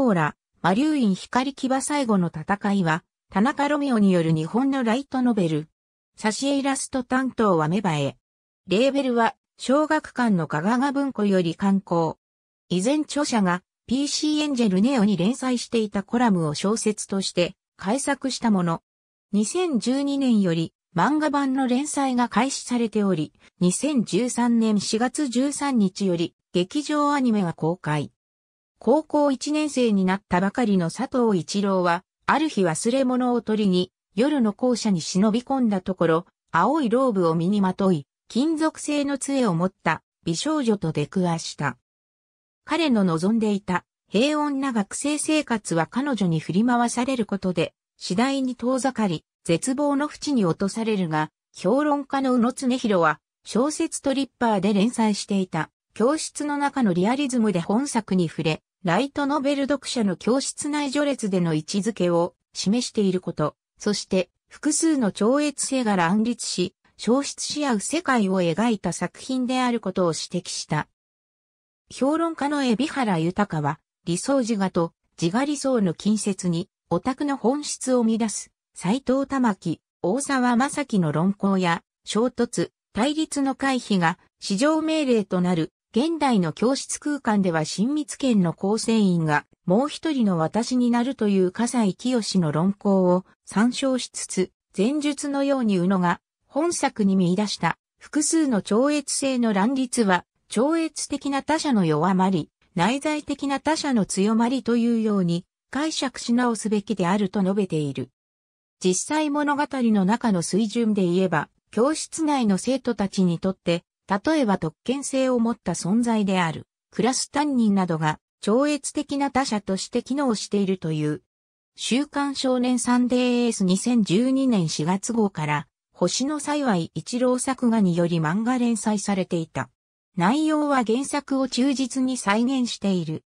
オーラ、マリュイン光騎馬最後の戦いは、田中ロミオによる日本のライトノベル。挿絵イラスト担当はメバエ。レーベルは、小学館のガガガ文庫より刊行。以前著者が PC エンジェルネオに連載していたコラムを小説として改作したもの。2012年より漫画版の連載が開始されており、2013年4月13日より劇場アニメが公開。高校1年生になったばかりの佐藤一郎は、ある日忘れ物を取りに、夜の校舎に忍び込んだところ、青いローブを身にまとい、金属製の杖を持った美少女と出くわした。彼の望んでいた平穏な学生生活は彼女に振り回されることで、次第に遠ざかり、絶望の淵に落とされるが、評論家の宇野恒弘は、小説トリッパーで連載していた、教室の中のリアリズムで本作に触れ、ライトノベル読者の教室内序列での位置づけを示していること、そして複数の超越性が乱立し、消失し合う世界を描いた作品であることを指摘した。評論家の海老原豊は、理想自我と自我理想の近接に、オタクの本質を乱す、斎藤玉木、大沢正樹の論考や、衝突、対立の回避が、市場命令となる現代の教室空間では親密圏の構成員がもう一人の私になるという笠井清の論考を参照しつつ、前述のように宇野が本作に見出した複数の超越性の乱立は超越的な他者の弱まり、内在的な他者の強まりというように解釈し直すべきであると述べている。実際物語の中の水準で言えば、教室内の生徒たちにとって例えば特権性を持った存在である、クラス担任などが超越的な他者として機能しているという。週刊少年サンデーエース2012年4月号から、星の幸い一郎作画により漫画連載されていた。内容は原作を忠実に再現している。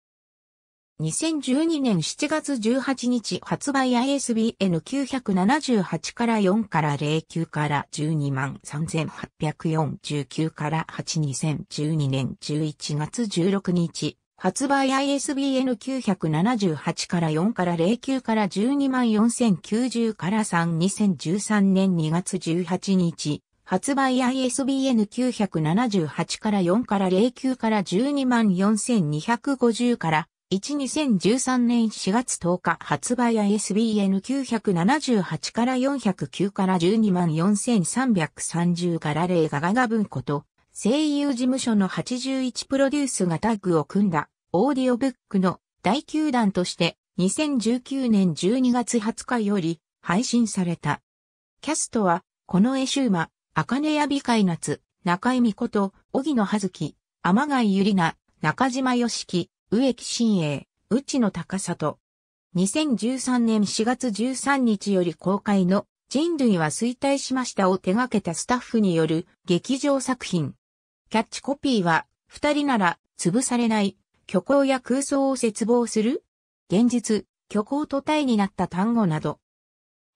2012年7月18日発売 ISBN 978から4から09から12万3849から82012年11月16日発売 ISBN 978から4から09から12万4090から3 2013年2月18日発売 ISBN 978から4から09から12万4250から1-2013年4月10日発売 ISBN 978から409から124,330から例ガガガ文こと声優事務所の81プロデュースがタッグを組んだオーディオブックの第9弾として2019年12月20日より配信された。キャストは、この絵シューマ、茜かねやびかいなつ、中井美子と、木野葉月、天貝ゆりな、中島よしき、植木新栄、内野高里。2013年4月13日より公開の人類は衰退しましたを手掛けたスタッフによる劇場作品。キャッチコピーは、二人なら潰されない、虚構や空想を絶望する現実、虚構と体になった単語など。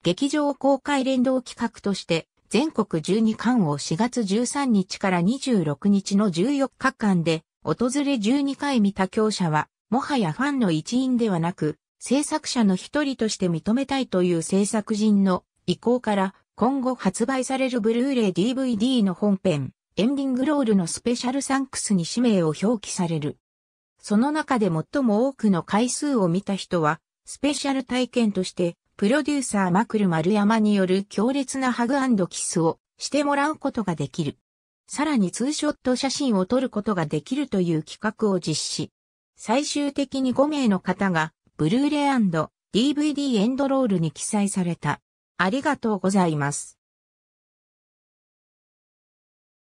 劇場公開連動企画として、全国12巻を4月13日から26日の14日間で訪れ12回見た強者は、もはやファンの一員ではなく、制作者の一人として認めたいという制作人の意向から、今後発売されるブルーレイ DVD の本編、エンディングロールのスペシャルサンクスに氏名を表記される。その中で最も多くの回数を見た人は、スペシャル体験として、プロデューサーマクル丸山による強烈なハグキスをしてもらうことができる。さらにツーショット写真を撮ることができるという企画を実施。最終的に5名の方が、ブルーレイ &DVD エンドロールに記載された。ありがとうございます。